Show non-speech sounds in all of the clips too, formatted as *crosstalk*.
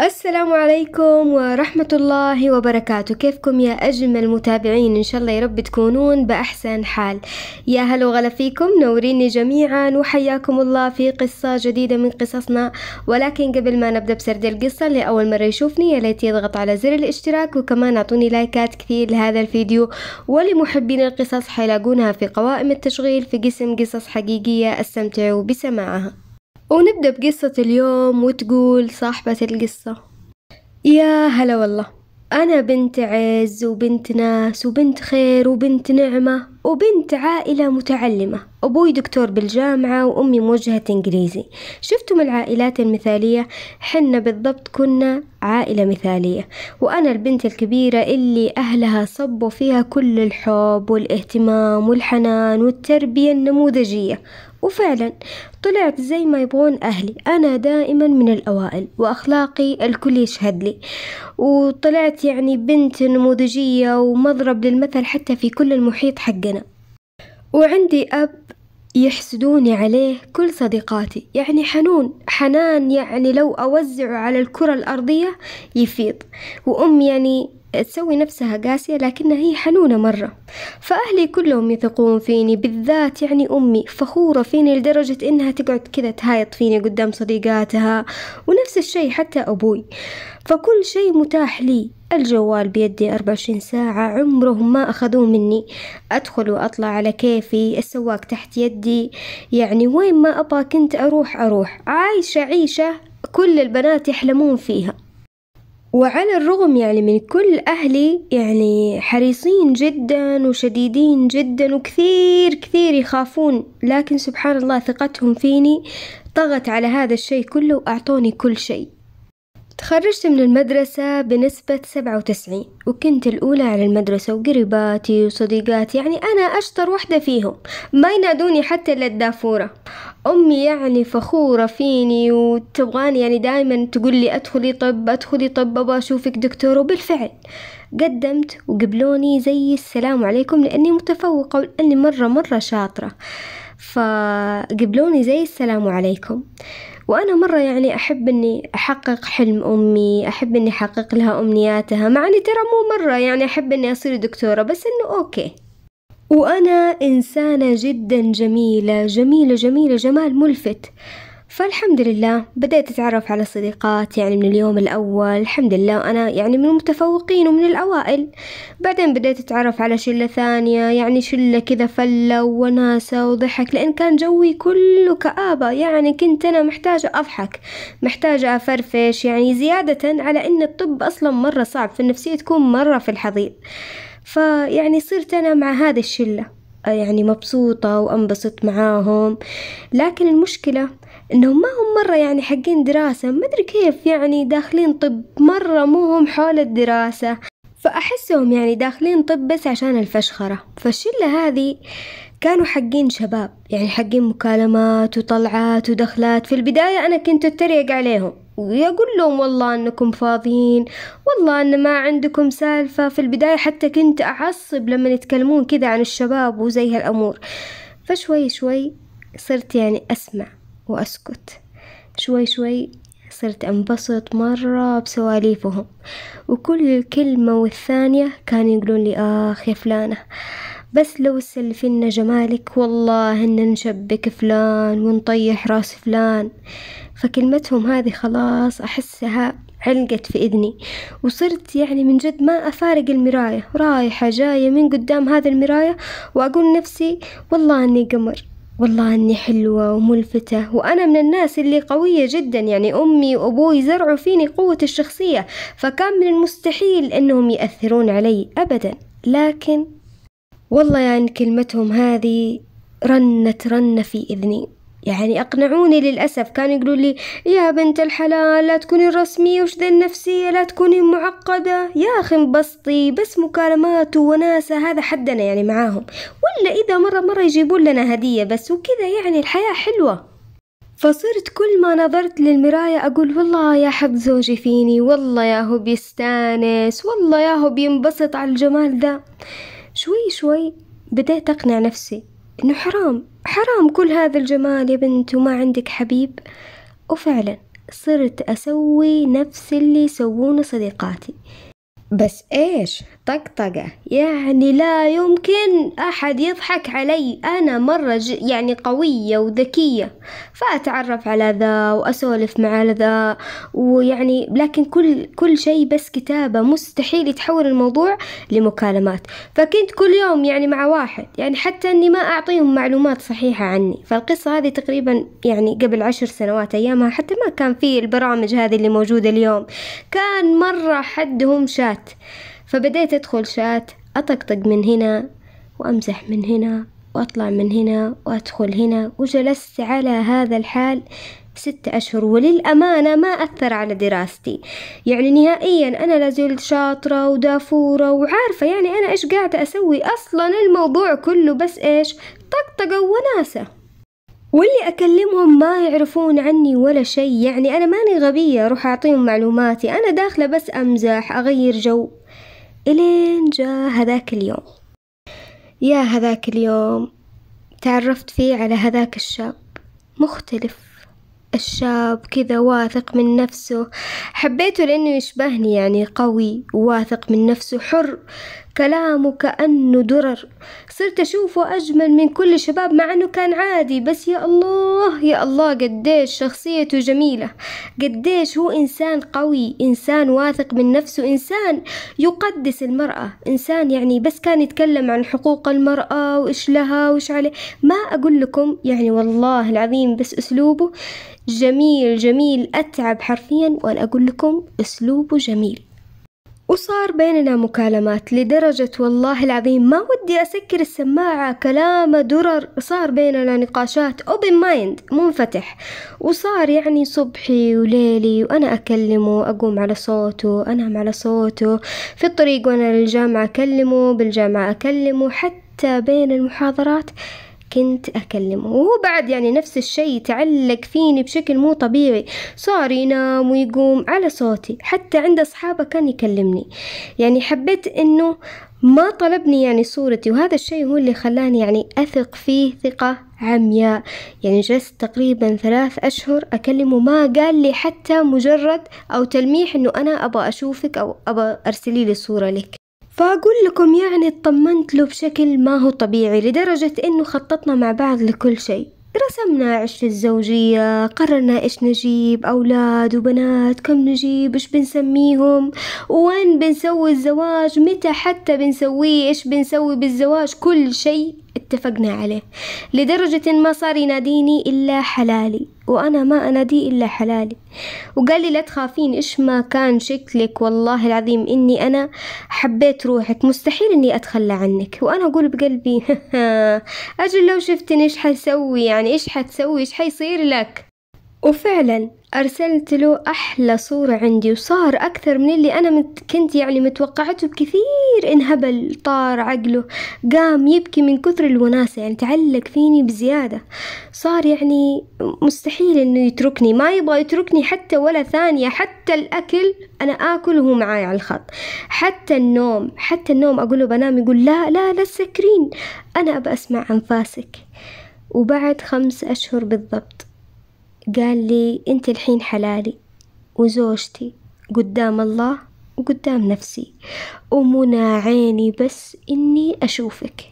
السلام عليكم ورحمة الله وبركاته كيفكم يا أجمل متابعين إن شاء الله يارب تكونون بأحسن حال يا هلا وغلا فيكم نوريني جميعا وحياكم الله في قصة جديدة من قصصنا ولكن قبل ما نبدأ بسرد القصة اللي أول مرة يشوفني يا ليت يضغط على زر الاشتراك وكمان أعطوني لايكات كثير لهذا الفيديو ولمحبين القصص حيلاقونها في قوائم التشغيل في قسم قصص حقيقية استمتعوا بسماعها ونبدأ بقصة اليوم وتقول صاحبة القصة يا هلا والله أنا بنت عز وبنت ناس وبنت خير وبنت نعمة وبنت عائلة متعلمة أبوي دكتور بالجامعة وأمي موجهة إنجليزي شفتم العائلات المثالية حنا بالضبط كنا عائلة مثالية وأنا البنت الكبيرة اللي أهلها صبوا فيها كل الحب والاهتمام والحنان والتربية النموذجية وفعلا طلعت زي ما يبغون أهلي أنا دائما من الأوائل وأخلاقي الكل يشهد لي وطلعت يعني بنت نموذجية ومضرب للمثل حتى في كل المحيط حقنا وعندي أب يحسدوني عليه كل صديقاتي يعني حنون حنان يعني لو أوزعه على الكرة الأرضية يفيض وأم يعني تسوي نفسها قاسية لكنها هي حنونة مرة فأهلي كلهم يثقون فيني بالذات يعني أمي فخورة فيني لدرجة إنها تقعد كذا تهايط فيني قدام صديقاتها ونفس الشي حتى أبوي فكل شي متاح لي الجوال بيدي 24 ساعة عمرهم ما أخذوه مني أدخل وأطلع على كيفي السواق تحت يدي يعني وين ما أبغى كنت أروح أروح عايشة عيشة كل البنات يحلمون فيها وعلى الرغم يعني من كل أهلي يعني حريصين جدا وشديدين جدا وكثير كثير يخافون لكن سبحان الله ثقتهم فيني طغت على هذا الشيء كله وأعطوني كل شيء تخرجت من المدرسة بنسبة سبعة وتسعين وكنت الأولى على المدرسة وقريباتي وصديقاتي يعني أنا أشطر وحدة فيهم ما ينادوني حتى إلا الدافورة أمي يعني فخورة فيني وتبغاني يعني دايما تقول لي أدخلي طب أدخلي طب أبغى أشوفك دكتور وبالفعل قدمت وقبلوني زي السلام عليكم لأني متفوقة ولأني مرة مرة شاطرة فقبلوني زي السلام عليكم وأنا مرة يعني أحب أني أحقق حلم أمي أحب أني أحقق لها أمنياتها مع أني ترى مو مرة يعني أحب أني أصير دكتورة بس أنه أوكي وأنا إنسانة جدا جميلة جميلة جميلة جمال ملفت فالحمد لله بدأت أتعرف على صديقات يعني من اليوم الأول الحمد لله أنا يعني من المتفوقين ومن الأوائل بعدين بدأت أتعرف على شلة ثانية يعني شلة كذا فلة وناسة وضحك لأن كان جوي كله كآبة يعني كنت أنا محتاجة أضحك محتاجة أفرفش يعني زيادة على أن الطب أصلا مرة صعب فالنفسية تكون مرة في الحضيض فيعني صرت أنا مع هذه الشلة يعني مبسوطة وأنبسط معاهم لكن المشكلة انهم ما هم مرة يعني حقين دراسة ما ادري كيف يعني داخلين طب مرة مو هم حول الدراسة فأحسهم يعني داخلين طب بس عشان الفشخرة فالشلة هذه كانوا حقين شباب يعني حقين مكالمات وطلعات ودخلات في البداية أنا كنت أتريق عليهم ويقول لهم والله أنكم فاضيين والله أن ما عندكم سالفة في البداية حتى كنت أعصب لما يتكلمون كذا عن الشباب وزي هالأمور فشوي شوي صرت يعني أسمع وأسكت شوي شوي صرت أنبسط مرة بسواليفهم وكل كلمة والثانية كانوا يقولون لي آخ يا فلانة بس لو سلفنا جمالك والله إن نشبك فلان ونطيح راس فلان فكلمتهم هذه خلاص أحسها علقت في إذني وصرت يعني من جد ما أفارق المراية رايحة جاية من قدام هذا المراية وأقول نفسي والله أني قمر والله أني حلوة وملفتة وأنا من الناس اللي قوية جدا يعني أمي وأبوي زرعوا فيني قوة الشخصية فكان من المستحيل أنهم يأثرون علي أبدا لكن والله يعني كلمتهم هذه رنت رنة في إذني يعني أقنعوني للأسف كانوا يقولوا لي يا بنت الحلال لا تكوني رسمية وش ذا النفسية لا تكوني معقدة يا أخي انبسطي بس مكالمات ووناسة هذا حدنا يعني معاهم ولا إذا مرة مرة يجيبون لنا هدية بس وكذا يعني الحياة حلوة فصرت كل ما نظرت للمراية أقول والله يا حب زوجي فيني والله يا هو بيستانس والله يا هو بينبسط على الجمال ده شوي شوي بديت أقنع نفسي إنه حرام حرام كل هذا الجمال يا بنت وما عندك حبيب وفعلا صرت أسوي نفس اللي يسوونه صديقاتي بس ايش طقطقة يعني لا يمكن احد يضحك علي انا مرة ج... يعني قوية وذكية فاتعرف على ذا واسولف مع ذا ويعني لكن كل كل شيء بس كتابة مستحيل يتحول الموضوع لمكالمات فكنت كل يوم يعني مع واحد يعني حتى اني ما اعطيهم معلومات صحيحة عني فالقصة هذه تقريبا يعني قبل عشر سنوات ايامها حتى ما كان في البرامج هذه اللي موجودة اليوم كان مرة حدهم شات شات فبديت أدخل شات أطقطق من هنا وأمزح من هنا وأطلع من هنا وأدخل هنا وجلست على هذا الحال ستة أشهر وللأمانة ما أثر على دراستي يعني نهائيا أنا لازلت شاطرة ودافورة وعارفة يعني أنا إيش قاعدة أسوي أصلا الموضوع كله بس إيش طقطقة وناسة واللي أكلمهم ما يعرفون عني ولا شيء يعني أنا ماني غبية أروح أعطيهم معلوماتي أنا داخلة بس أمزح أغير جو إلين جاء هذاك اليوم يا هذاك اليوم تعرفت فيه على هذاك الشاب مختلف الشاب كذا واثق من نفسه حبيته لأنه يشبهني يعني قوي واثق من نفسه حر كلامه كأنه درر صرت أشوفه أجمل من كل الشباب مع أنه كان عادي بس يا الله يا الله قديش شخصيته جميلة قديش هو إنسان قوي إنسان واثق من نفسه إنسان يقدس المرأة إنسان يعني بس كان يتكلم عن حقوق المرأة وإيش لها وإيش عليه ما أقول لكم يعني والله العظيم بس أسلوبه جميل جميل أتعب حرفيا وأنا أقول لكم أسلوبه جميل وصار بيننا مكالمات لدرجة والله العظيم ما ودي أسكر السماعة كلامه درر صار بيننا نقاشات أوبن مايند منفتح وصار يعني صبحي وليلي وأنا أكلمه أقوم على صوته أنام على صوته في الطريق وأنا للجامعة أكلمه بالجامعة أكلمه حتى بين المحاضرات كنت أكلمه وهو بعد يعني نفس الشي تعلق فيني بشكل مو طبيعي صار ينام ويقوم على صوتي حتى عند أصحابه كان يكلمني يعني حبيت أنه ما طلبني يعني صورتي وهذا الشيء هو اللي خلاني يعني أثق فيه ثقة عمياء يعني جلست تقريبا ثلاث أشهر أكلمه ما قال لي حتى مجرد أو تلميح أنه أنا أبغى أشوفك أو أبغى أرسلي لي صورة لك فأقول لكم يعني اطمنت له بشكل ما هو طبيعي لدرجة إنه خططنا مع بعض لكل شيء رسمنا عش الزوجية قررنا إيش نجيب أولاد وبنات كم نجيب إيش بنسميهم وين بنسوي الزواج متى حتى بنسويه إيش بنسوي بالزواج كل شيء اتفقنا عليه لدرجة ما صار يناديني إلا حلالي وأنا ما أناديه إلا حلالي وقال لي لا تخافين إيش ما كان شكلك والله العظيم إني أنا حبيت روحك مستحيل إني أتخلى عنك وأنا أقول بقلبي *laughs* أجل لو شفتني إيش حسوي يعني إيش حتسوي إيش حيصير لك وفعلا أرسلت له أحلى صورة عندي وصار أكثر من اللي أنا مت كنت يعني متوقعته بكثير انهبل طار عقله قام يبكي من كثر الوناسة يعني تعلق فيني بزيادة صار يعني مستحيل إنه يتركني ما يبغى يتركني حتى ولا ثانية حتى الأكل أنا آكل وهو معاي على الخط حتى النوم حتى النوم أقوله بنام يقول لا لا لا تسكرين أنا أبى أسمع أنفاسك وبعد خمس أشهر بالضبط قال لي أنت الحين حلالي وزوجتي قدام الله وقدام نفسي ومنى عيني بس إني أشوفك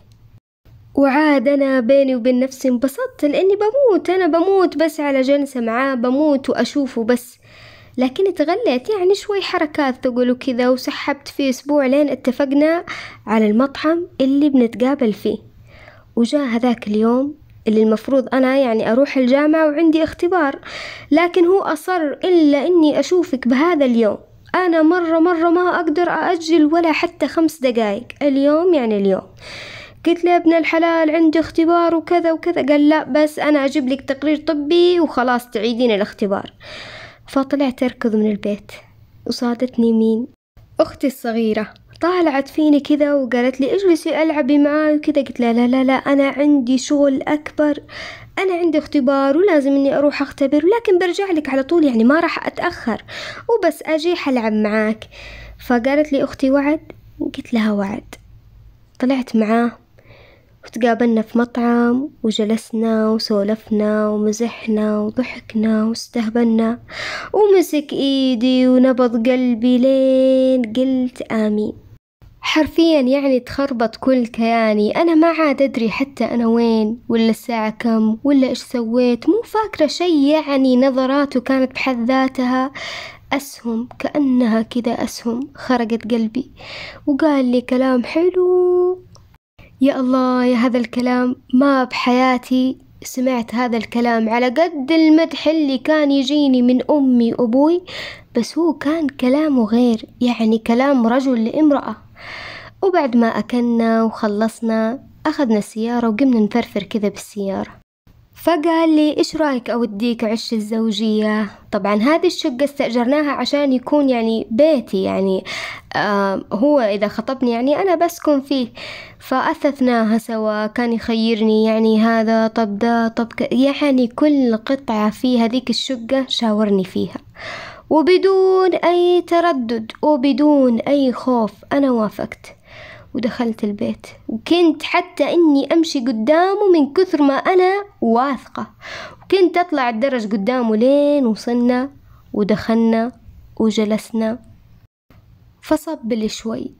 وعاد أنا بيني وبين نفسي انبسطت لأني بموت أنا بموت بس على جلسة معاه بموت وأشوفه بس لكن تغليت يعني شوي حركات ثقل وكذا وسحبت فيه أسبوع لين اتفقنا على المطعم اللي بنتقابل فيه وجاء هذاك اليوم اللي المفروض أنا يعني أروح الجامعة وعندي اختبار لكن هو أصر إلا إني أشوفك بهذا اليوم أنا مرة مرة ما أقدر أأجل ولا حتى خمس دقايق اليوم يعني اليوم قلت له ابن الحلال عندي اختبار وكذا وكذا قال لا بس أنا أجيب لك تقرير طبي وخلاص تعيدين الاختبار فطلعت أركض من البيت وصادتني مين أختي الصغيرة طالعت فيني كذا وقالت لي اجلسي ألعبي معاي وكذا قلت لها لا لا لا أنا عندي شغل أكبر أنا عندي اختبار ولازم إني أروح أختبر لكن برجع لك على طول يعني ما راح أتأخر وبس أجي حلعب معاك فقالت لي أختي وعد قلت لها وعد طلعت معاه وتقابلنا في مطعم وجلسنا وسولفنا ومزحنا وضحكنا واستهبلنا ومسك ايدي ونبض قلبي لين قلت امين حرفيا يعني تخربط كل كياني أنا ما عاد أدري حتى أنا وين ولا الساعة كم ولا إيش سويت مو فاكرة شي يعني نظراته كانت بحد ذاتها أسهم كأنها كذا أسهم خرقت قلبي وقال لي كلام حلو يا الله يا هذا الكلام ما بحياتي سمعت هذا الكلام على قد المدح اللي كان يجيني من أمي وأبوي بس هو كان كلامه غير يعني كلام رجل لامرأة وبعد ما أكلنا وخلصنا أخذنا السيارة وقمنا نفرفر كذا بالسيارة فقال لي إيش رأيك أوديك عش الزوجية طبعا هذه الشقة استأجرناها عشان يكون يعني بيتي يعني آه هو إذا خطبني يعني أنا بسكن فيه فأثثناها سوا كان يخيرني يعني هذا طب ده طب ك... يعني كل قطعة في هذيك الشقة شاورني فيها وبدون أي تردد وبدون أي خوف أنا وافقت ودخلت البيت وكنت حتى إني أمشي قدامه من كثر ما أنا واثقة وكنت أطلع الدرج قدامه لين وصلنا ودخلنا وجلسنا فصب لي شوي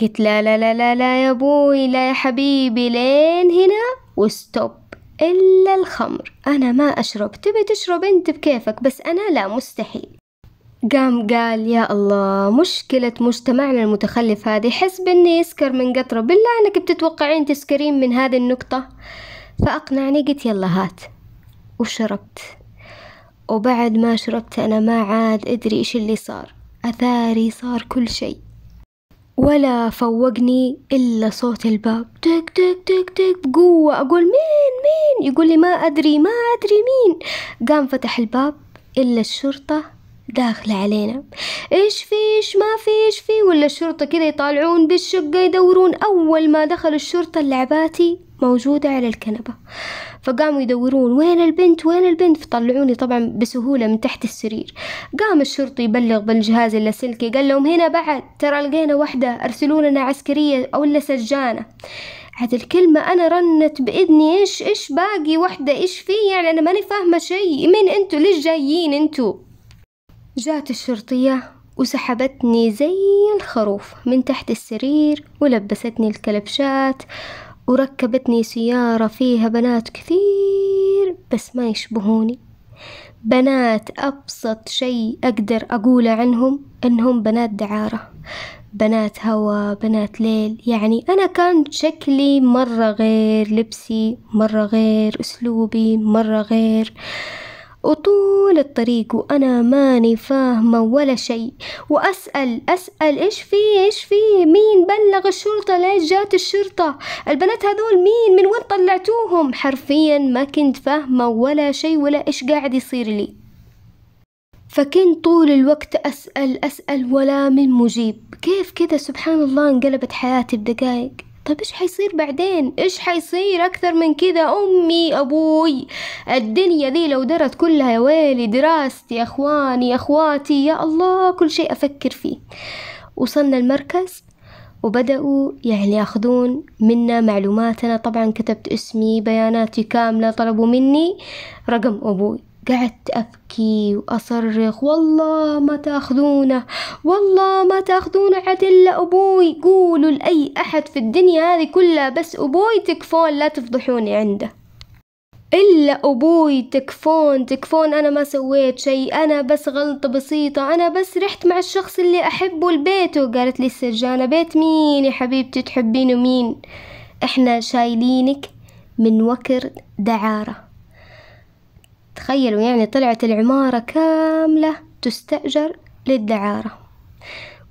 قلت لا لا لا لا لا يا أبوي لا يا حبيبي لين هنا وستوب إلا الخمر أنا ما أشرب تبي تشرب أنت بكيفك بس أنا لا مستحيل قام قال يا الله مشكلة مجتمعنا المتخلف هذه حسب اني يسكر من قطره بالله انك بتتوقعين تسكرين من هذه النقطة فأقنعني قلت يلا هات وشربت وبعد ما شربت أنا ما عاد أدري إيش اللي صار أثاري صار كل شيء ولا فوقني إلا صوت الباب تك تك تك تك بقوة أقول مين مين يقول لي ما أدري ما أدري مين قام فتح الباب إلا الشرطة داخلة علينا ايش في ايش ما في ايش في ولا الشرطة كذا يطالعون بالشقة يدورون اول ما دخلوا الشرطة اللعباتي موجودة على الكنبة فقاموا يدورون وين البنت وين البنت فطلعوني طبعا بسهولة من تحت السرير قام الشرطي يبلغ بالجهاز اللاسلكي قال لهم هنا بعد ترى لقينا وحدة ارسلوا لنا عسكرية او الا سجانة عاد الكلمة أنا رنت بإذني إيش إيش باقي وحدة إيش في يعني أنا ماني فاهمة شيء مين أنتوا ليش جايين أنتوا جات الشرطية وسحبتني زي الخروف من تحت السرير ولبستني الكلبشات وركبتني سيارة فيها بنات كثير بس ما يشبهوني بنات أبسط شيء أقدر أقول عنهم إنهم بنات دعارة بنات هوا بنات ليل يعني أنا كان شكلي مرة غير لبسي مرة غير أسلوبي مرة غير آه وطول الطريق وأنا ماني فاهمة ولا شيء وأسأل أسأل إيش في إيش في مين بلغ الشرطة ليش جات الشرطة البنات هذول مين من وين طلعتوهم حرفيا ما كنت فاهمة ولا شيء ولا إيش قاعد يصير لي فكنت طول الوقت أسأل أسأل ولا من مجيب كيف كذا سبحان الله انقلبت حياتي بدقايق طب ايش حيصير بعدين ايش حيصير اكثر من كذا امي ابوي الدنيا ذي لو درت كلها يا ويلي دراستي اخواني اخواتي يا الله كل شيء افكر فيه وصلنا المركز وبدأوا يعني ياخذون منا معلوماتنا طبعا كتبت اسمي بياناتي كاملة طلبوا مني رقم أبوي قعدت أبكي وأصرخ والله ما تاخذونه والله ما تاخذونه عاد إلا أبوي قولوا لأي أحد في الدنيا هذه كلها بس أبوي تكفون لا تفضحوني عنده إلا أبوي تكفون تكفون أنا ما سويت شيء أنا بس غلطة بسيطة أنا بس رحت مع الشخص اللي أحبه لبيته قالت لي السجانة بيت مين يا حبيبتي تحبينه مين إحنا شايلينك من وكر دعاره تخيلوا يعني طلعت العمارة كاملة تستأجر للدعارة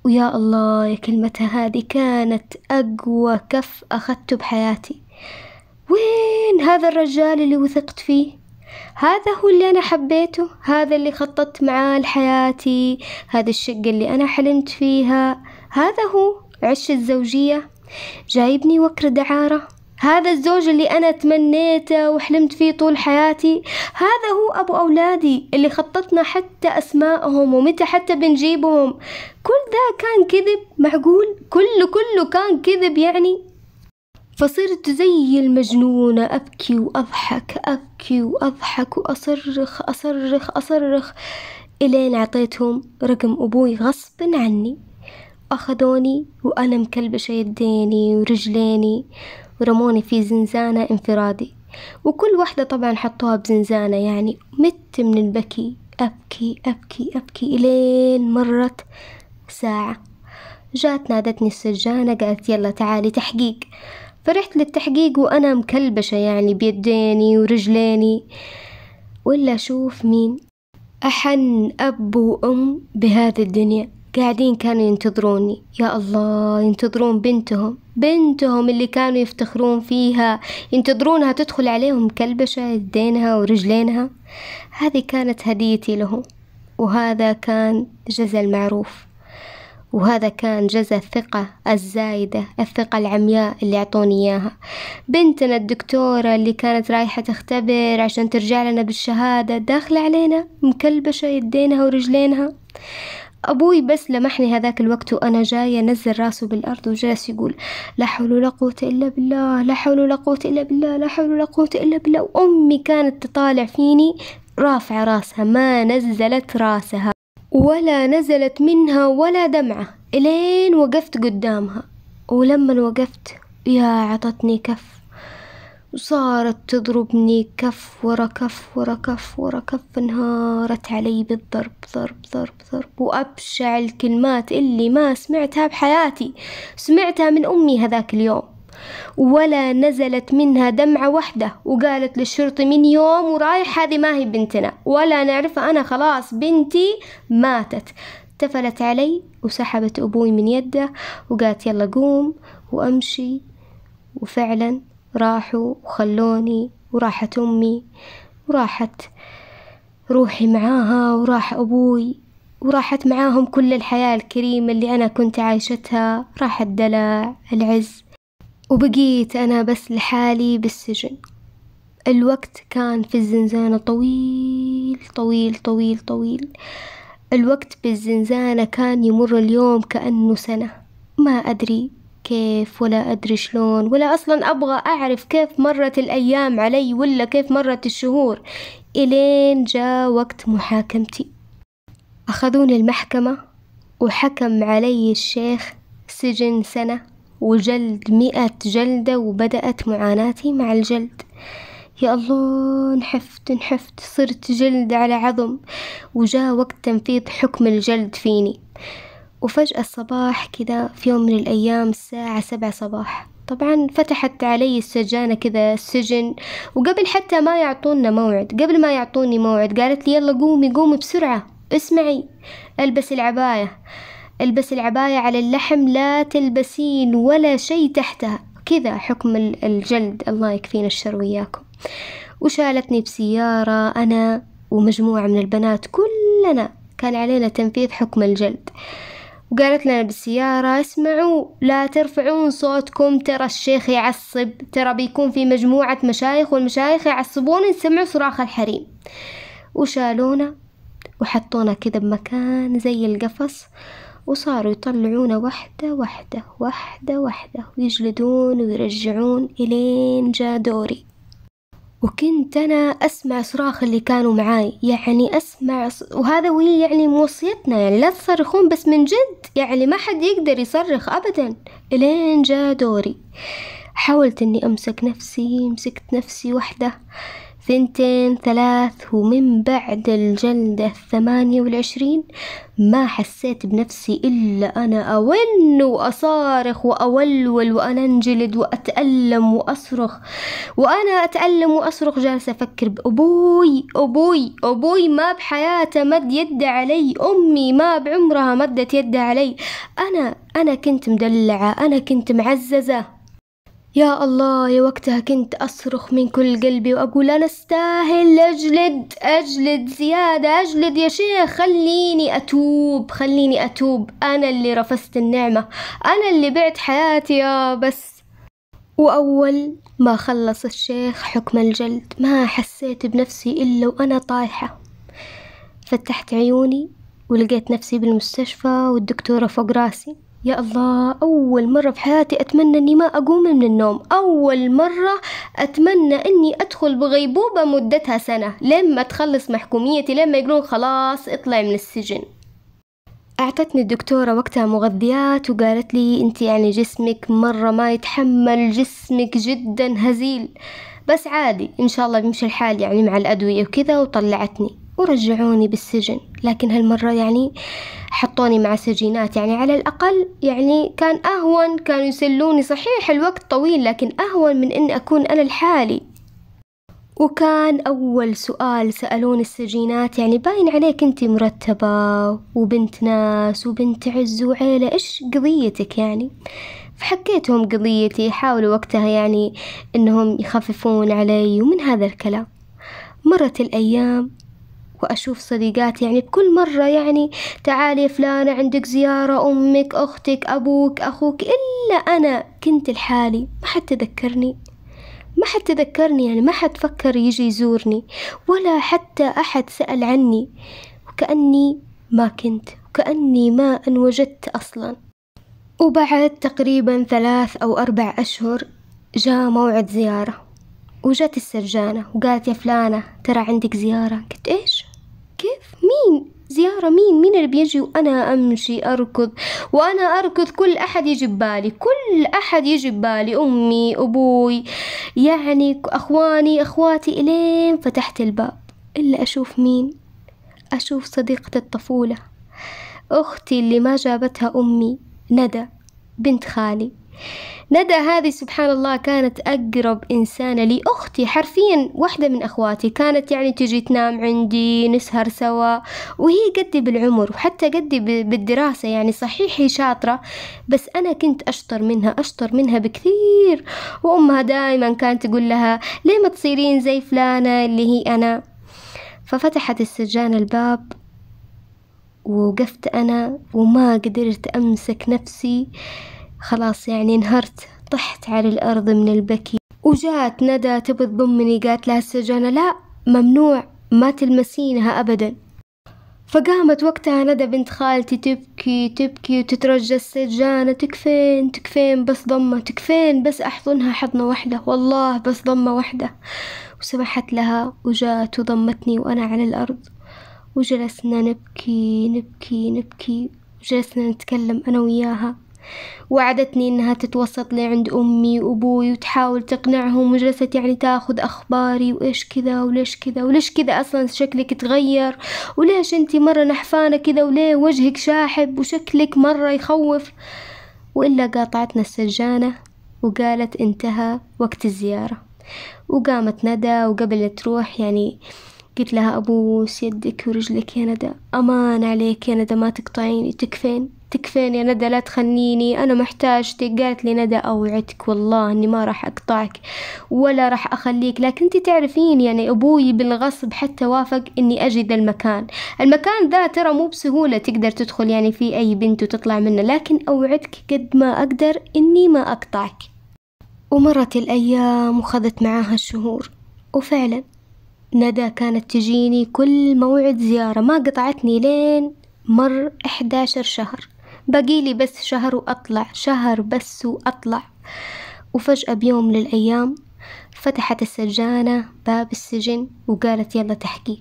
ويا الله يا كلمتها هذه كانت أقوى كف أخذته بحياتي وين هذا الرجال اللي وثقت فيه هذا هو اللي أنا حبيته هذا اللي خططت معاه لحياتي هذا الشقة اللي أنا حلمت فيها هذا هو عش الزوجية جايبني وكر دعارة هذا الزوج اللي أنا تمنيته وحلمت فيه طول حياتي هذا هو أبو أولادي اللي خططنا حتى أسمائهم ومتى حتى بنجيبهم كل ذا كان كذب معقول كله كله كان كذب يعني فصرت زي المجنونة أبكي وأضحك أبكي وأضحك وأصرخ أصرخ أصرخ إلين عطيتهم رقم أبوي غصب عني أخذوني وأنا مكلبشة يديني ورجليني ورموني في زنزانة انفرادي وكل واحدة طبعا حطوها بزنزانة يعني مت من البكي أبكي أبكي أبكي إلين مرت ساعة جات نادتني السجانة قالت يلا تعالي تحقيق فرحت للتحقيق وأنا مكلبشة يعني بيديني ورجليني ولا أشوف مين أحن أب وأم بهذه الدنيا قاعدين كانوا ينتظروني يا الله ينتظرون بنتهم بنتهم اللي كانوا يفتخرون فيها ينتظرونها تدخل عليهم كلبشة يدينها ورجلينها هذه كانت هديتي لهم وهذا كان جزا المعروف وهذا كان جزا الثقة الزايدة الثقة العمياء اللي أعطوني إياها بنتنا الدكتورة اللي كانت رايحة تختبر عشان ترجع لنا بالشهادة داخلة علينا مكلبشة يدينها ورجلينها أبوي بس لمحني هذاك الوقت وأنا جاية نزل راسه بالأرض وجالس يقول لا حول ولا قوة إلا بالله لا حول ولا قوة إلا بالله لا حول ولا قوة إلا بالله وأمي كانت تطالع فيني رافعة راسها ما نزلت راسها ولا نزلت منها ولا دمعة إلين وقفت قدامها ولما وقفت يا عطتني كف وصارت تضربني كف ورا كف ورا كف ورا كف انهارت علي بالضرب ضرب ضرب ضرب وأبشع الكلمات اللي ما سمعتها بحياتي سمعتها من أمي هذاك اليوم ولا نزلت منها دمعة واحدة وقالت للشرطي من يوم ورايح هذه ما هي بنتنا ولا نعرفها أنا خلاص بنتي ماتت تفلت علي وسحبت أبوي من يده وقالت يلا قوم وأمشي وفعلا راحوا وخلوني وراحت أمي وراحت روحي معاها وراح أبوي وراحت معاهم كل الحياة الكريمة اللي أنا كنت عايشتها راح الدلع العز وبقيت أنا بس لحالي بالسجن الوقت كان في الزنزانة طويل طويل طويل طويل الوقت بالزنزانة كان يمر اليوم كأنه سنة ما أدري كيف ولا أدري شلون ولا أصلا أبغى أعرف كيف مرت الأيام علي ولا كيف مرت الشهور إلين جاء وقت محاكمتي أخذوني المحكمة وحكم علي الشيخ سجن سنة وجلد مئة جلدة وبدأت معاناتي مع الجلد يا الله نحفت نحفت صرت جلد على عظم وجاء وقت تنفيذ حكم الجلد فيني وفجأة الصباح كذا في يوم من الأيام الساعة سبعة صباح طبعا فتحت علي السجانة كذا السجن وقبل حتى ما يعطونا موعد قبل ما يعطوني موعد قالت لي يلا قومي قومي بسرعة اسمعي البس العباية البس العباية على اللحم لا تلبسين ولا شي تحتها كذا حكم الجلد الله يكفينا الشر وياكم وشالتني بسيارة أنا ومجموعة من البنات كلنا كان علينا تنفيذ حكم الجلد وقالت لنا بالسيارة اسمعوا لا ترفعون صوتكم ترى الشيخ يعصب ترى بيكون في مجموعة مشايخ والمشايخ يعصبون يسمعوا صراخ الحريم وشالونا وحطونا كذا بمكان زي القفص وصاروا يطلعونا واحدة واحدة واحدة واحدة ويجلدون ويرجعون إلين جا دوري وكنت أنا أسمع صراخ اللي كانوا معاي يعني أسمع وهذا وهي يعني موصيتنا يعني لا تصرخون بس من جد يعني ما حد يقدر يصرخ أبدا إلين جاء دوري حاولت أني أمسك نفسي مسكت نفسي وحده ثنتين ثلاث ومن بعد الجلدة الثمانية والعشرين ما حسيت بنفسي إلا أنا أون وأصارخ وأولول وأنا أنجلد وأتألم وأصرخ وأنا أتألم وأصرخ جالسة أفكر بأبوي أبوي أبوي ما بحياته مد يده علي أمي ما بعمرها مدت يد علي أنا أنا كنت مدلعة أنا كنت معززة يا الله يا وقتها كنت أصرخ من كل قلبي وأقول أنا أستاهل أجلد أجلد زيادة أجلد يا شيخ خليني أتوب خليني أتوب أنا اللي رفست النعمة أنا اللي بعت حياتي يا بس وأول ما خلص الشيخ حكم الجلد ما حسيت بنفسي إلا وأنا طايحة فتحت عيوني ولقيت نفسي بالمستشفى والدكتورة فوق راسي يا الله أول مرة في حياتي أتمنى أني ما أقوم من النوم أول مرة أتمنى أني أدخل بغيبوبة مدتها سنة لما تخلص محكوميتي لما يقولون خلاص اطلع من السجن أعطتني الدكتورة وقتها مغذيات وقالت لي أنت يعني جسمك مرة ما يتحمل جسمك جدا هزيل بس عادي إن شاء الله بيمشي الحال يعني مع الأدوية وكذا وطلعتني ورجعوني بالسجن لكن هالمرة يعني حطوني مع سجينات يعني على الأقل يعني كان أهون كانوا يسلوني صحيح الوقت طويل لكن أهون من أن أكون أنا لحالي وكان أول سؤال سألوني السجينات يعني باين عليك أنت مرتبة وبنت ناس وبنت عز وعيلة إيش قضيتك يعني فحكيتهم قضيتي حاولوا وقتها يعني أنهم يخففون علي ومن هذا الكلام مرت الأيام وأشوف صديقاتي يعني كل مرة يعني تعالي فلانة عندك زيارة أمك أختك أبوك أخوك إلا أنا كنت لحالي ما حد تذكرني ما حد تذكرني يعني ما حد فكر يجي يزورني ولا حتى أحد سأل عني وكأني ما كنت وكأني ما أنوجدت أصلا وبعد تقريبا ثلاث أو أربع أشهر جاء موعد زيارة وجت السرجانة وقالت يا فلانة ترى عندك زيارة قلت إيش كيف مين زيارة مين مين اللي بيجي وأنا أمشي أركض وأنا أركض كل أحد يجي ببالي كل أحد يجي ببالي أمي أبوي يعني أخواني أخواتي إلين فتحت الباب إلا أشوف مين أشوف صديقة الطفولة أختي اللي ما جابتها أمي ندى بنت خالي ندى هذه سبحان الله كانت أقرب إنسانة لي أختي حرفيا واحدة من أخواتي كانت يعني تجي تنام عندي نسهر سوا وهي قدي بالعمر وحتى قدي بالدراسة يعني صحيح هي شاطرة بس أنا كنت أشطر منها أشطر منها بكثير وأمها دائما كانت تقول لها ليه ما تصيرين زي فلانة اللي هي أنا ففتحت السجانة الباب ووقفت أنا وما قدرت أمسك نفسي خلاص يعني انهرت طحت على الأرض من البكي وجات ندى تبي تضمني قالت لها السجانة لا ممنوع ما تلمسينها أبدا فقامت وقتها ندى بنت خالتي تبكي تبكي وتترجى السجانة تكفين تكفين بس ضمة تكفين بس أحضنها حضنة واحدة والله بس ضمة واحدة وسمحت لها وجات وضمتني وأنا على الأرض وجلسنا نبكي نبكي نبكي وجلسنا نتكلم أنا وياها وعدتني إنها تتوسط لي عند أمي وأبوي وتحاول تقنعهم وجلست يعني تاخذ أخباري وإيش كذا وليش كذا وليش كذا أصلا شكلك تغير وليش أنتي مرة نحفانة كذا وليه وجهك شاحب وشكلك مرة يخوف وإلا قاطعتنا السجانة وقالت انتهى وقت الزيارة وقامت ندى وقبل لا تروح يعني قلت لها أبوس يدك ورجلك يا ندى أمان عليك يا ندى ما تقطعيني تكفين تكفين يا ندى لا تخنيني أنا محتاجتك قالت لي ندى أوعدك والله إني ما راح أقطعك ولا راح أخليك لكن أنت تعرفين يعني أبوي بالغصب حتى وافق إني أجد المكان المكان ذا ترى مو بسهولة تقدر تدخل يعني في أي بنت وتطلع منه لكن أوعدك قد ما أقدر إني ما أقطعك ومرت الأيام وخذت معاها الشهور وفعلا ندى كانت تجيني كل موعد زيارة ما قطعتني لين مر 11 شهر بقيلي بس شهر وأطلع شهر بس وأطلع وفجأة بيوم من الأيام فتحت السجانة باب السجن وقالت يلا تحقيق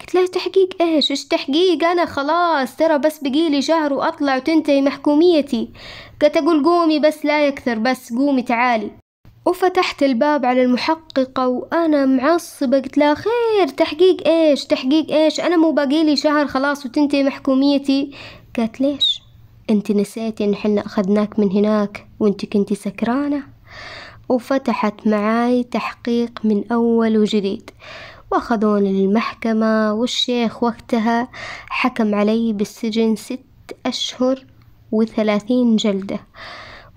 قلت لها تحقيق ايش ايش تحقيق انا خلاص ترى بس بقيلي شهر واطلع وتنتهي محكوميتي قلت اقول قومي بس لا يكثر بس قومي تعالي وفتحت الباب على المحققة وأنا معصبة قلت لها خير تحقيق إيش تحقيق إيش أنا مو لي شهر خلاص وتنتهي محكوميتي قالت ليش انت نسيتي ان حنا اخذناك من هناك وانت كنتي سكرانة وفتحت معاي تحقيق من اول وجديد واخذوني للمحكمة والشيخ وقتها حكم علي بالسجن ست اشهر وثلاثين جلدة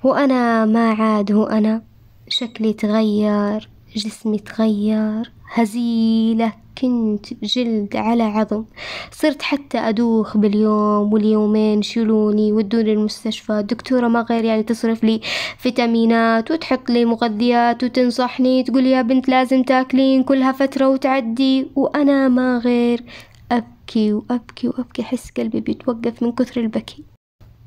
وانا ما عاد هو انا شكلي تغير جسمي تغير هزيله كنت جلد على عظم صرت حتى أدوخ باليوم واليومين شلوني ودوني المستشفى الدكتورة ما غير يعني تصرف لي فيتامينات وتحط لي مغذيات وتنصحني تقول يا بنت لازم تاكلين كلها فترة وتعدي وأنا ما غير أبكي وأبكي وأبكي أحس قلبي بيتوقف من كثر البكي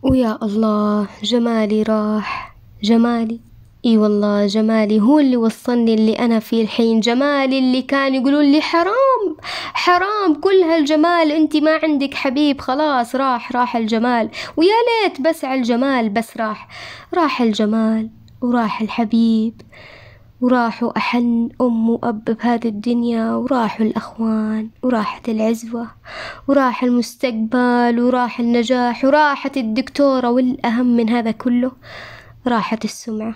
ويا الله جمالي راح جمالي اي والله جمالي هو اللي وصلني اللي انا فيه الحين جمالي اللي كان يقولون لي حرام حرام كل هالجمال انت ما عندك حبيب خلاص راح راح الجمال ويا ليت بس على الجمال بس راح راح الجمال وراح الحبيب وراحوا أحن أم وأب بهذه الدنيا وراحوا الأخوان وراحت العزوة وراح المستقبل وراح النجاح وراحت الدكتورة والأهم من هذا كله راحت السمعة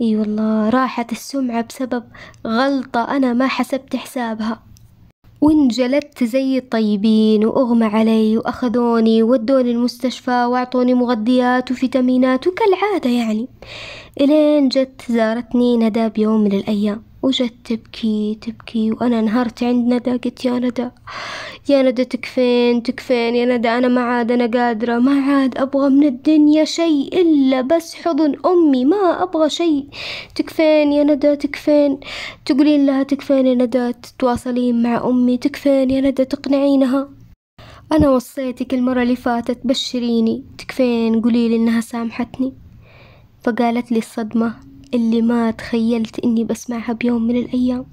اي والله راحت السمعة بسبب غلطة أنا ما حسبت حسابها وانجلدت زي الطيبين وأغمى علي وأخذوني ودوني المستشفى وأعطوني مغذيات وفيتامينات وكالعادة يعني إلين جت زارتني ندى بيوم من الأيام وجت تبكي تبكي وأنا انهرت عند ندى قلت يا ندى يا ندى تكفين تكفين يا ندى أنا ما عاد أنا قادرة ما عاد أبغى من الدنيا شيء إلا بس حضن أمي ما أبغى شيء تكفين يا ندى تكفين تقولين لها تكفين يا ندى تتواصلين مع أمي تكفين يا ندى تقنعينها أنا وصيتك المرة اللي فاتت بشريني تكفين قولي لي إنها سامحتني فقالت لي الصدمة اللي ما تخيلت إني بسمعها بيوم من الأيام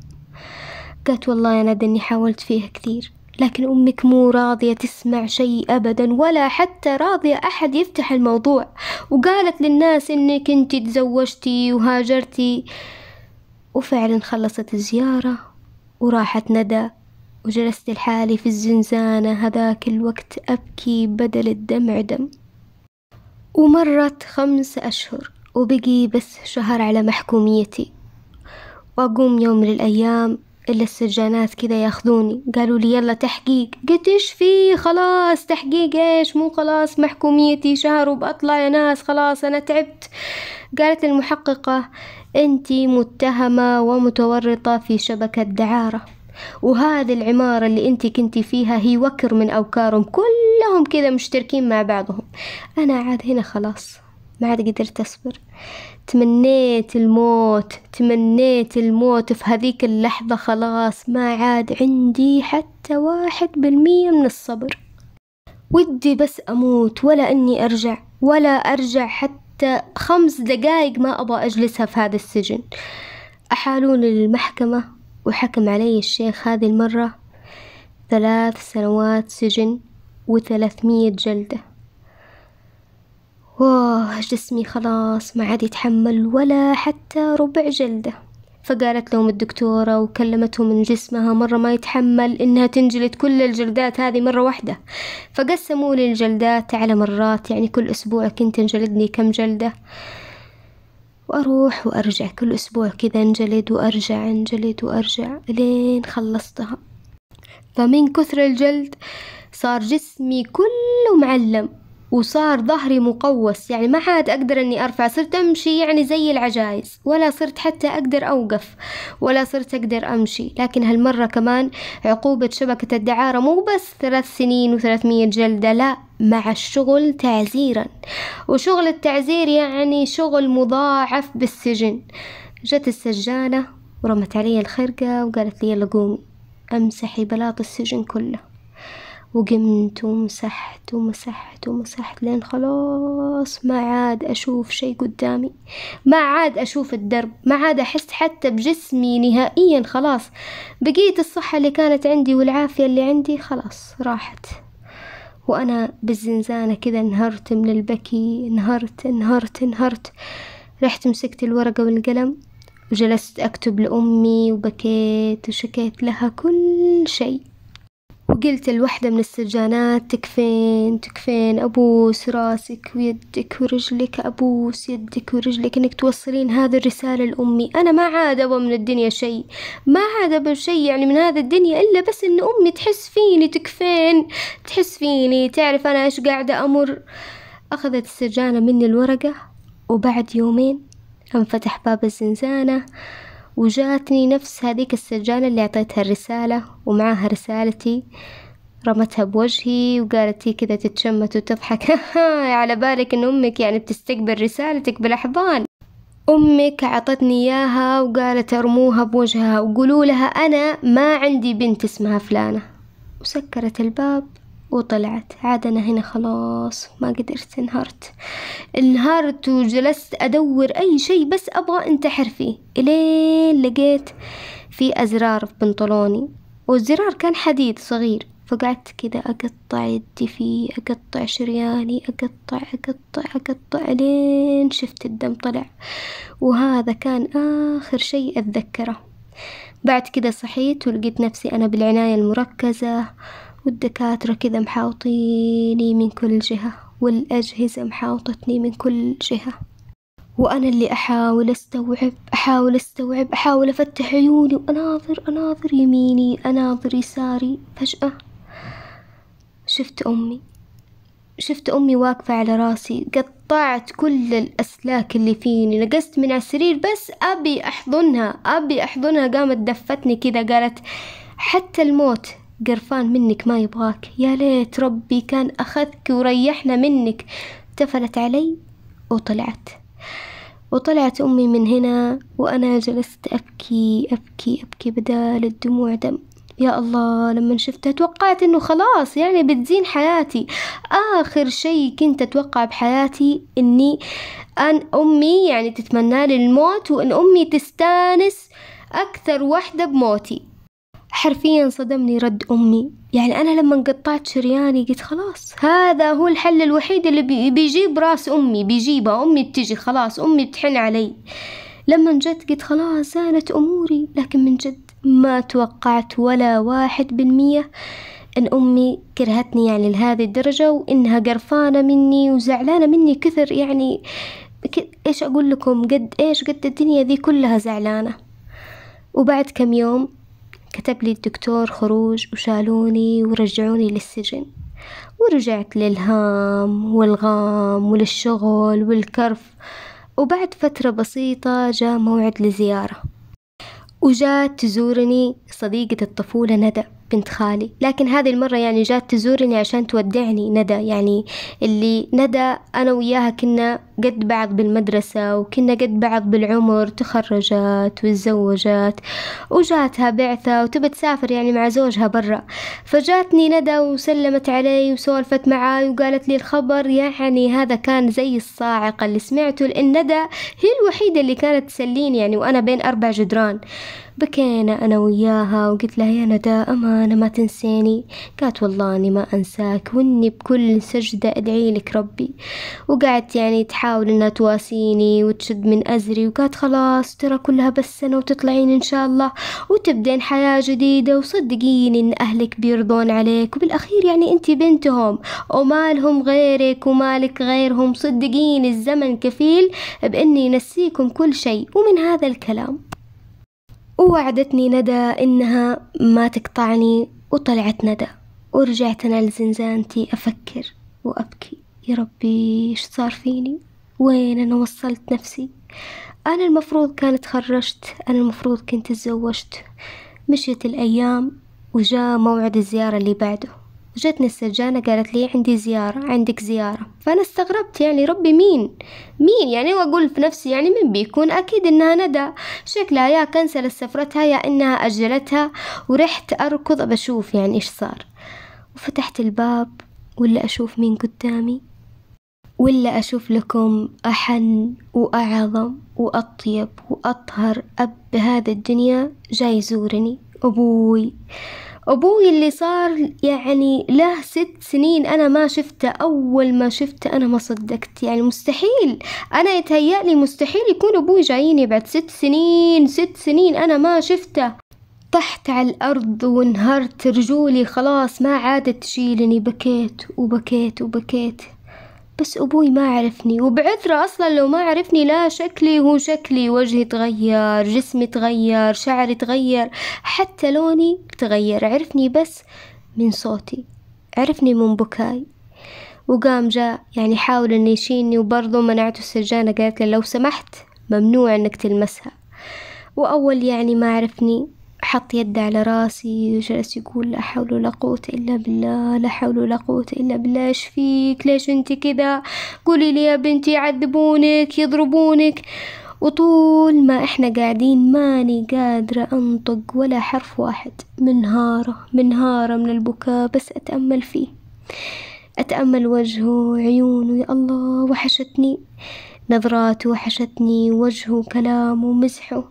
قالت والله يا ندى إني حاولت فيها كثير لكن أمك مو راضية تسمع شيء أبدا ولا حتى راضية أحد يفتح الموضوع وقالت للناس إنك أنت تزوجتي وهاجرتي وفعلا خلصت الزيارة وراحت ندى وجلست لحالي في الزنزانة هذاك الوقت أبكي بدل الدمع دم ومرت خمس أشهر وبقي بس شهر على محكوميتي وأقوم يوم من الأيام إلا السجانات كذا ياخذوني قالوا لي يلا تحقيق قلت إيش في خلاص تحقيق إيش مو خلاص محكوميتي شهر وبطلع يا ناس خلاص أنا تعبت قالت المحققة أنت متهمة ومتورطة في شبكة دعارة وهذه العمارة اللي انت كنتي فيها هي وكر من أوكارهم كلهم كذا مشتركين مع بعضهم أنا عاد هنا خلاص ما عاد قدرت أصبر تمنيت الموت تمنيت الموت في هذيك اللحظة خلاص ما عاد عندي حتى واحد بالمية من الصبر ودي بس أموت ولا أني أرجع ولا أرجع حتى خمس دقايق ما أبغى أجلسها في هذا السجن أحالوني للمحكمة وحكم علي الشيخ هذه المرة ثلاث سنوات سجن وثلاثمية جلده واه جسمي خلاص ما عاد يتحمل ولا حتى ربع جلدة فقالت لهم الدكتورة وكلمتهم إن جسمها مرة ما يتحمل إنها تنجلد كل الجلدات هذه مرة واحدة فقسموا لي الجلدات على مرات يعني كل أسبوع كنت انجلدني كم جلدة وأروح وأرجع كل أسبوع كذا انجلد وأرجع انجلد وأرجع لين خلصتها فمن كثر الجلد صار جسمي كله معلم وصار ظهري مقوس يعني ما عاد أقدر أني أرفع صرت أمشي يعني زي العجايز ولا صرت حتى أقدر أوقف ولا صرت أقدر أمشي لكن هالمرة كمان عقوبة شبكة الدعارة مو بس ثلاث سنين وثلاثمية جلدة لا مع الشغل تعزيرا وشغل التعزير يعني شغل مضاعف بالسجن جت السجانة ورمت علي الخرقة وقالت لي يلا قومي أمسحي بلاط السجن كله وقمت ومسحت ومسحت ومسحت لين خلاص ما عاد أشوف شي قدامي ما عاد أشوف الدرب ما عاد أحس حتى بجسمي نهائيا خلاص بقيت الصحة اللي كانت عندي والعافية اللي عندي خلاص راحت وأنا بالزنزانة كذا انهرت من البكي انهرت انهرت انهرت رحت مسكت الورقة والقلم وجلست أكتب لأمي وبكيت وشكيت لها كل شيء وقلت لوحدة من السجانات تكفين تكفين أبوس راسك ويدك ورجلك أبوس يدك ورجلك إنك توصلين هذه الرسالة لأمي أنا ما عاد أبغى من الدنيا شيء ما عاد أبغى شيء يعني من هذا الدنيا إلا بس إن أمي تحس فيني تكفين تحس فيني تعرف أنا إيش قاعدة أمر أخذت السجانة مني الورقة وبعد يومين انفتح باب الزنزانة وجاتني نفس هذيك السجالة اللي أعطيتها الرسالة ومعاها رسالتي رمتها بوجهي وقالت كذا تتشمت وتضحك *laughs* على بالك إن أمك يعني بتستقبل رسالتك بالأحضان أمك عطتني إياها وقالت ارموها بوجهها وقولوا لها أنا ما عندي بنت اسمها فلانة وسكرت الباب وطلعت عاد أنا هنا خلاص ما قدرت انهارت انهارت وجلست أدور أي شيء بس أبغى أنتحر فيه إلين لقيت في أزرار في بنطلوني والزرار كان حديد صغير فقعدت كذا أقطع يدي فيه أقطع شرياني أقطع أقطع أقطع لين شفت الدم طلع وهذا كان آخر شيء أتذكره بعد كذا صحيت ولقيت نفسي أنا بالعناية المركزة والدكاترة كذا محاوطيني من كل جهة والأجهزة محاوطتني من كل جهة وأنا اللي أحاول أستوعب أحاول أستوعب أحاول أفتح عيوني وأناظر أناظر يميني أناظر يساري فجأة شفت أمي شفت أمي واقفة على راسي قطعت كل الأسلاك اللي فيني نقزت من على السرير بس أبي أحضنها أبي أحضنها قامت دفتني كذا قالت حتى الموت قرفان منك ما يبغاك يا ليت ربي كان أخذك وريحنا منك تفلت علي وطلعت وطلعت أمي من هنا وأنا جلست أبكي أبكي أبكي بدال الدموع دم يا الله لما شفتها توقعت انه خلاص يعني بتزين حياتي اخر شيء كنت اتوقع بحياتي اني ان امي يعني تتمنى للموت الموت وان امي تستانس اكثر وحده بموتي حرفيا صدمني رد أمي يعني أنا لما قطعت شرياني قلت خلاص هذا هو الحل الوحيد اللي بي بيجيب راس أمي بيجيبها أمي بتجي خلاص أمي بتحن علي لما جت قلت خلاص زانت أموري لكن من جد ما توقعت ولا واحد بالمية أن أمي كرهتني يعني لهذه الدرجة وإنها قرفانة مني وزعلانة مني كثر يعني إيش أقول لكم قد إيش قد الدنيا ذي كلها زعلانة وبعد كم يوم كتب لي الدكتور خروج وشالوني ورجعوني للسجن ورجعت للهام والغام وللشغل والكرف وبعد فترة بسيطة جاء موعد لزيارة وجات تزورني صديقة الطفولة ندى بنت خالي لكن هذه المرة يعني جات تزورني عشان تودعني ندى يعني اللي ندى أنا وياها كنا قد بعض بالمدرسة وكنا قد بعض بالعمر تخرجت وتزوجت وجاتها بعثة وتبى تسافر يعني مع زوجها برا فجاتني ندى وسلمت علي وسولفت معاي وقالت لي الخبر يعني هذا كان زي الصاعقة اللي سمعته لأن ندى هي الوحيدة اللي كانت تسليني يعني وأنا بين أربع جدران بكينا أنا وياها وقلت لها يا ندى أمانة ما تنسيني قالت والله أني ما أنساك وإني بكل سجدة أدعي لك ربي وقعدت يعني تحاول تحاول انها تواسيني وتشد من ازري وقالت خلاص ترى كلها بس سنة وتطلعين ان شاء الله وتبدين حياة جديدة وصدقيني ان اهلك بيرضون عليك وبالاخير يعني انت بنتهم ومالهم غيرك ومالك غيرهم صدقيني الزمن كفيل باني ينسيكم كل شيء ومن هذا الكلام ووعدتني ندى انها ما تقطعني وطلعت ندى ورجعت انا لزنزانتي افكر وابكي يا ربي ايش صار فيني وين أنا وصلت نفسي أنا المفروض كانت خرجت أنا المفروض كنت تزوجت مشيت الأيام وجاء موعد الزيارة اللي بعده جتني السجانة قالت لي عندي زيارة عندك زيارة فأنا استغربت يعني ربي مين مين يعني وأقول في نفسي يعني مين بيكون أكيد إنها ندى شكلها يا كنسل سفرتها يا إنها أجلتها ورحت أركض بشوف يعني إيش صار وفتحت الباب ولا أشوف مين قدامي ولا أشوف لكم أحن وأعظم وأطيب وأطهر أب بهذا الدنيا جاي يزورني أبوي أبوي اللي صار يعني له ست سنين أنا ما شفته أول ما شفته أنا ما صدقت يعني مستحيل أنا يتهيألي مستحيل يكون أبوي جاييني بعد ست سنين ست سنين أنا ما شفته طحت على الأرض وانهرت رجولي خلاص ما عادت تشيلني بكيت وبكيت وبكيت بس أبوي ما عرفني وبعذره أصلا لو ما عرفني لا شكلي هو شكلي وجهي تغير جسمي تغير شعري تغير حتى لوني تغير عرفني بس من صوتي عرفني من بكاي وقام جاء يعني حاول انه يشيلني وبرضه منعته السجانة قالت له لو سمحت ممنوع انك تلمسها وأول يعني ما عرفني حط يده على راسي وجلس يقول لا حول ولا قوة إلا بالله لا حول ولا قوة إلا بالله إيش فيك ليش أنت كذا قولي لي يا بنتي يعذبونك يضربونك وطول ما احنا قاعدين ماني قادرة انطق ولا حرف واحد منهارة منهارة من البكاء بس اتأمل فيه اتأمل وجهه عيونه يا الله وحشتني نظراته وحشتني وجهه كلامه مزحه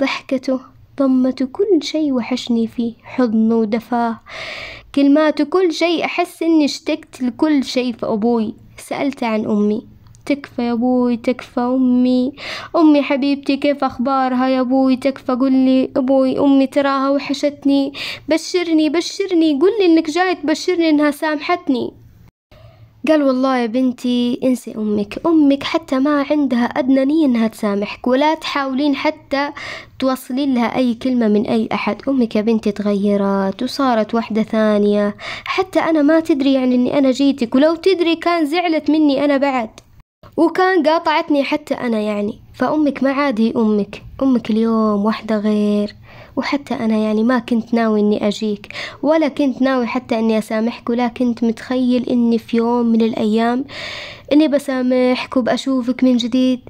ضحكته ضمة كل شي وحشني فيه حضنه ودفاه كلماته كل شي أحس إني اشتقت لكل شي في أبوي سألت عن أمي تكفى يا أبوي تكفى أمي أمي حبيبتي كيف أخبارها يا أبوي تكفى قولي أبوي أمي تراها وحشتني بشرني بشرني قولي إنك جاي تبشرني إنها سامحتني قال والله يا بنتي انسي أمك أمك حتى ما عندها أدنى نية أنها تسامحك ولا تحاولين حتى توصلين لها أي كلمة من أي أحد أمك يا بنتي تغيرت وصارت واحدة ثانية حتى أنا ما تدري يعني أني أنا جيتك ولو تدري كان زعلت مني أنا بعد وكان قاطعتني حتى أنا يعني فأمك ما عاد هي أمك أمك اليوم واحدة غير وحتى أنا يعني ما كنت ناوي إني أجيك ولا كنت ناوي حتى إني أسامحك ولا كنت متخيل إني في يوم من الأيام إني بسامحك وبأشوفك من جديد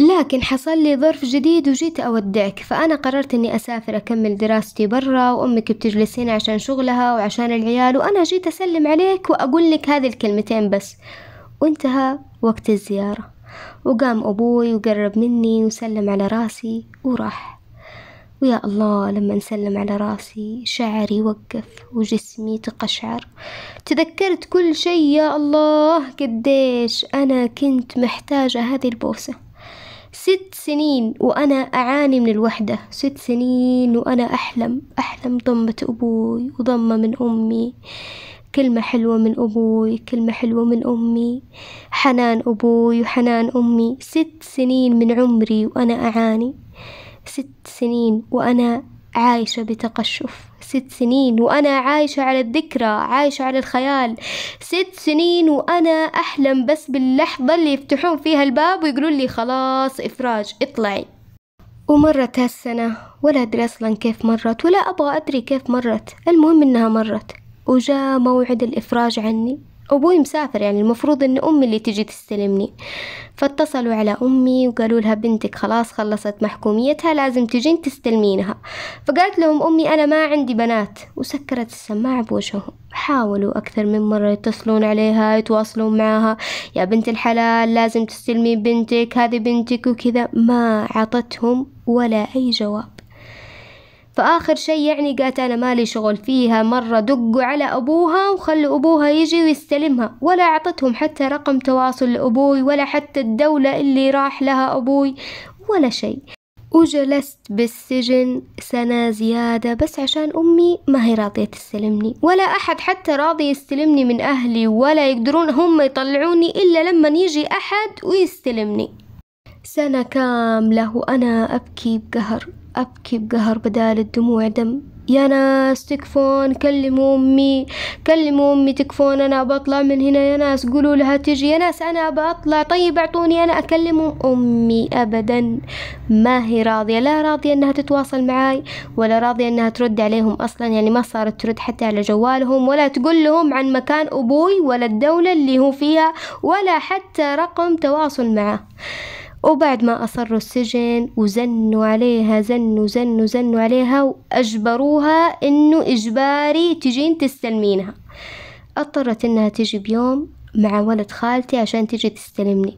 لكن حصل لي ظرف جديد وجيت أودعك فأنا قررت أني أسافر أكمل دراستي برا وأمك بتجلس هنا عشان شغلها وعشان العيال وأنا جيت أسلم عليك وأقول لك هذه الكلمتين بس وانتهى وقت الزيارة وقام أبوي وقرب مني وسلم على راسي وراح ويا الله لما نسلم على راسي شعري وقف وجسمي تقشعر تذكرت كل شي يا الله قديش أنا كنت محتاجة هذه البوسة ست سنين وأنا أعاني من الوحدة ست سنين وأنا أحلم أحلم ضمة أبوي وضمة من أمي كلمة حلوة من أبوي كلمة حلوة من أمي حنان أبوي وحنان أمي ست سنين من عمري وأنا أعاني ست سنين وأنا عايشة بتقشف ست سنين وأنا عايشة على الذكرى عايشة على الخيال ست سنين وأنا أحلم بس باللحظة اللي يفتحون فيها الباب ويقولون لي خلاص إفراج اطلعي ومرت هالسنة ولا أدري أصلا كيف مرت ولا أبغى أدري كيف مرت المهم إنها مرت وجاء موعد الإفراج عني أبوي مسافر يعني المفروض أن أمي اللي تجي تستلمني فاتصلوا على أمي وقالوا لها بنتك خلاص خلصت محكوميتها لازم تجين تستلمينها فقالت لهم أمي أنا ما عندي بنات وسكرت السماعة بوجههم حاولوا أكثر من مرة يتصلون عليها يتواصلون معها يا بنت الحلال لازم تستلمين بنتك هذه بنتك وكذا ما عطتهم ولا أي جواب فآخر شي يعني قالت أنا مالي شغل فيها مرة دقوا على أبوها وخلوا أبوها يجي ويستلمها ولا أعطتهم حتى رقم تواصل لأبوي ولا حتى الدولة اللي راح لها أبوي ولا شي وجلست بالسجن سنة زيادة بس عشان أمي ما هي راضية تستلمني ولا أحد حتى راضي يستلمني من أهلي ولا يقدرون هم يطلعوني إلا لما يجي أحد ويستلمني سنة كاملة وأنا أبكي بقهر أبكي بقهر بدال الدموع دم يا ناس تكفون كلموا أمي كلموا أمي تكفون أنا بطلع من هنا يا ناس قولوا لها تجي يا ناس أنا بطلع طيب أعطوني أنا أكلم أمي أبدا ما هي راضية لا راضية أنها تتواصل معاي ولا راضية أنها ترد عليهم أصلا يعني ما صارت ترد حتى على جوالهم ولا تقول لهم عن مكان أبوي ولا الدولة اللي هو فيها ولا حتى رقم تواصل معه وبعد ما أصروا السجن وزنوا عليها زنوا زنوا زنوا عليها وأجبروها إنه إجباري تجين تستلمينها اضطرت إنها تجي بيوم مع ولد خالتي عشان تجي تستلمني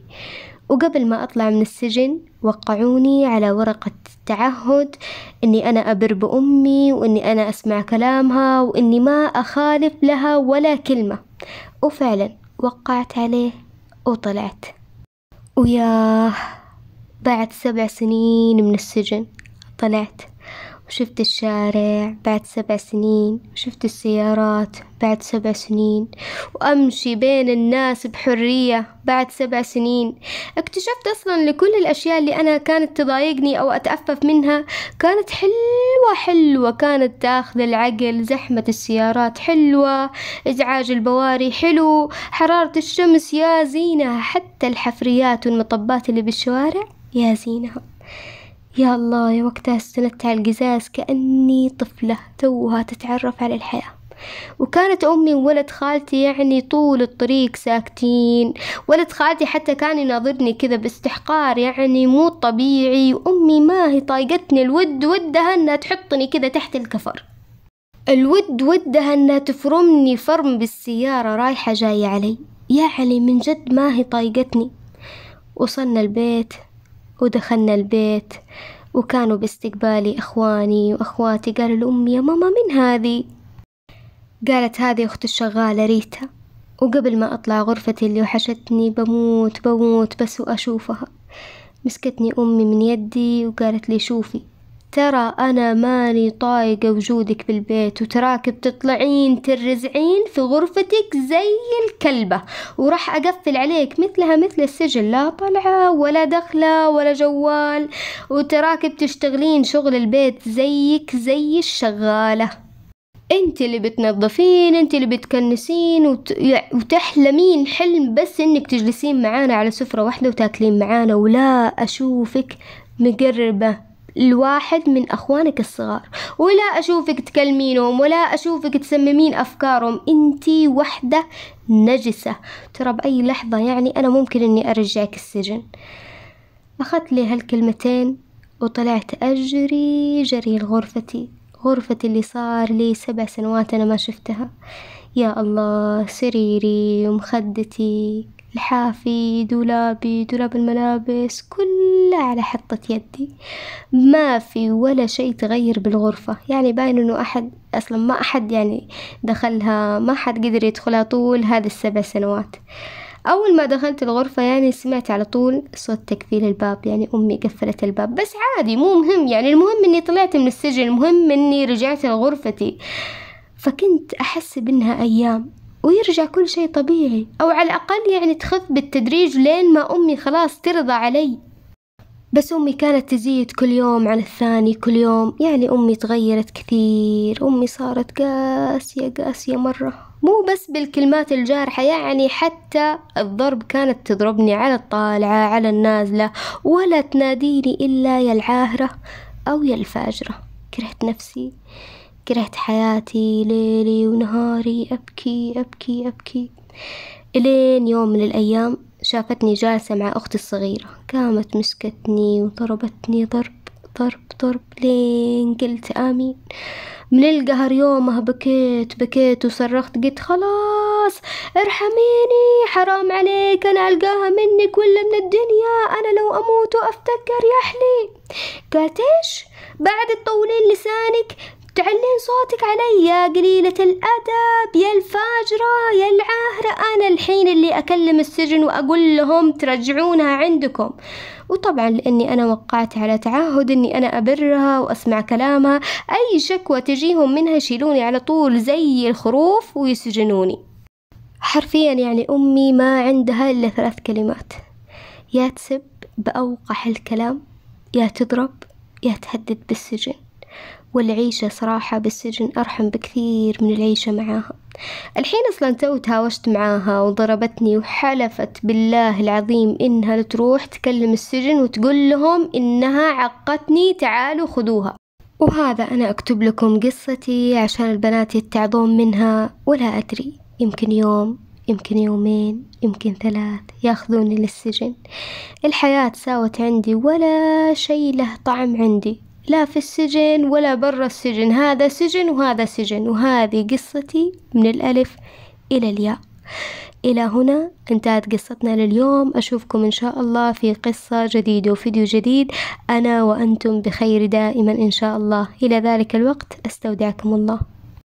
وقبل ما أطلع من السجن وقعوني على ورقة تعهد أني أنا أبر بأمي وأني أنا أسمع كلامها وأني ما أخالف لها ولا كلمة وفعلا وقعت عليه وطلعت وياه بعد سبع سنين من السجن طلعت وشفت الشارع بعد سبع سنين وشفت السيارات بعد سبع سنين وأمشي بين الناس بحرية بعد سبع سنين اكتشفت أصلا لكل الأشياء اللي أنا كانت تضايقني أو أتأفف منها كانت حلوة حلوة كانت تاخذ العقل زحمة السيارات حلوة إزعاج البواري حلو حرارة الشمس يا زينة حتى الحفريات والمطبات اللي بالشوارع يا زينها يا الله يا وقتها استندت على القزاز كأني طفلة توها تتعرف على الحياة وكانت أمي وولد خالتي يعني طول الطريق ساكتين ولد خالتي حتى كان يناظرني كذا باستحقار يعني مو طبيعي وأمي ما هي طايقتني الود ودها أنها تحطني كذا تحت الكفر الود ودها أنها تفرمني فرم بالسيارة رايحة جاية علي يعني من جد ما هي طايقتني وصلنا البيت ودخلنا البيت وكانوا باستقبالي إخواني وأخواتي قالوا لأمي يا ماما من هذه؟ قالت هذه أخت الشغالة ريتا وقبل ما أطلع غرفتي اللي وحشتني بموت بموت بس وأشوفها مسكتني أمي من يدي وقالت لي شوفي ترى أنا ماني طايقة وجودك بالبيت وتراك بتطلعين ترزعين في غرفتك زي الكلبة وراح أقفل عليك مثلها مثل السجن لا طلعة ولا دخلة ولا جوال وتراك بتشتغلين شغل البيت زيك زي الشغالة انت اللي بتنظفين انت اللي بتكنسين وت... وتحلمين حلم بس انك تجلسين معانا على سفرة واحدة وتاكلين معانا ولا اشوفك مقربة لواحد من أخوانك الصغار ولا أشوفك تكلمينهم ولا أشوفك تسممين أفكارهم أنتي وحدة نجسة ترى بأي لحظة يعني أنا ممكن أني أرجعك السجن أخذت لي هالكلمتين وطلعت أجري جري لغرفتي غرفتي اللي صار لي سبع سنوات أنا ما شفتها يا الله سريري ومخدتي الحافي دولابي دولاب الملابس كل إلا على حطة يدي ما في ولا شيء تغير بالغرفة يعني باين إنه أحد أصلا ما أحد يعني دخلها ما حد قدر يدخلها طول هذه السبع سنوات أول ما دخلت الغرفة يعني سمعت على طول صوت تكفيل الباب يعني أمي قفلت الباب بس عادي مو مهم يعني المهم إني طلعت من السجن المهم إني رجعت لغرفتي فكنت أحس بإنها أيام ويرجع كل شيء طبيعي أو على الأقل يعني تخف بالتدريج لين ما أمي خلاص ترضى علي بس أمي كانت تزيد كل يوم عن الثاني كل يوم يعني أمي تغيرت كثير أمي صارت قاسية قاسية مرة مو بس بالكلمات الجارحة يعني حتى الضرب كانت تضربني على الطالعة على النازلة ولا تناديني إلا يا العاهرة أو يا الفاجرة كرهت نفسي كرهت حياتي ليلي ونهاري أبكي أبكي أبكي إلين يوم من الأيام شافتني جالسة مع أختي الصغيرة قامت مسكتني وضربتني ضرب ضرب ضرب لين قلت آمين من القهر يومها بكيت بكيت وصرخت قلت خلاص ارحميني حرام عليك أنا ألقاها منك ولا من الدنيا أنا لو أموت وأفتكر يا حلي قالت إيش بعد تطولين لسانك تعلين صوتك علي يا قليلة الأدب يا الفاجرة يا العاهرة أنا الحين اللي أكلم السجن وأقول لهم ترجعونها عندكم وطبعا لأني أنا وقعت على تعهد أني أنا أبرها وأسمع كلامها أي شكوى تجيهم منها يشيلوني على طول زي الخروف ويسجنوني حرفيا يعني أمي ما عندها إلا ثلاث كلمات يا تسب بأوقح الكلام يا تضرب يا تهدد بالسجن والعيشة صراحة بالسجن أرحم بكثير من العيشة معاها الحين أصلا تو تهاوشت معاها وضربتني وحلفت بالله العظيم إنها تروح تكلم السجن وتقول لهم إنها عقتني تعالوا خذوها وهذا أنا أكتب لكم قصتي عشان البنات يتعظون منها ولا أدري يمكن يوم يمكن يومين يمكن ثلاث ياخذوني للسجن الحياة ساوت عندي ولا شي له طعم عندي لا في السجن ولا برا السجن هذا سجن وهذا سجن وهذه قصتي من الألف إلى الياء إلى هنا انتهت قصتنا لليوم أشوفكم إن شاء الله في قصة جديدة وفيديو جديد أنا وأنتم بخير دائما إن شاء الله إلى ذلك الوقت أستودعكم الله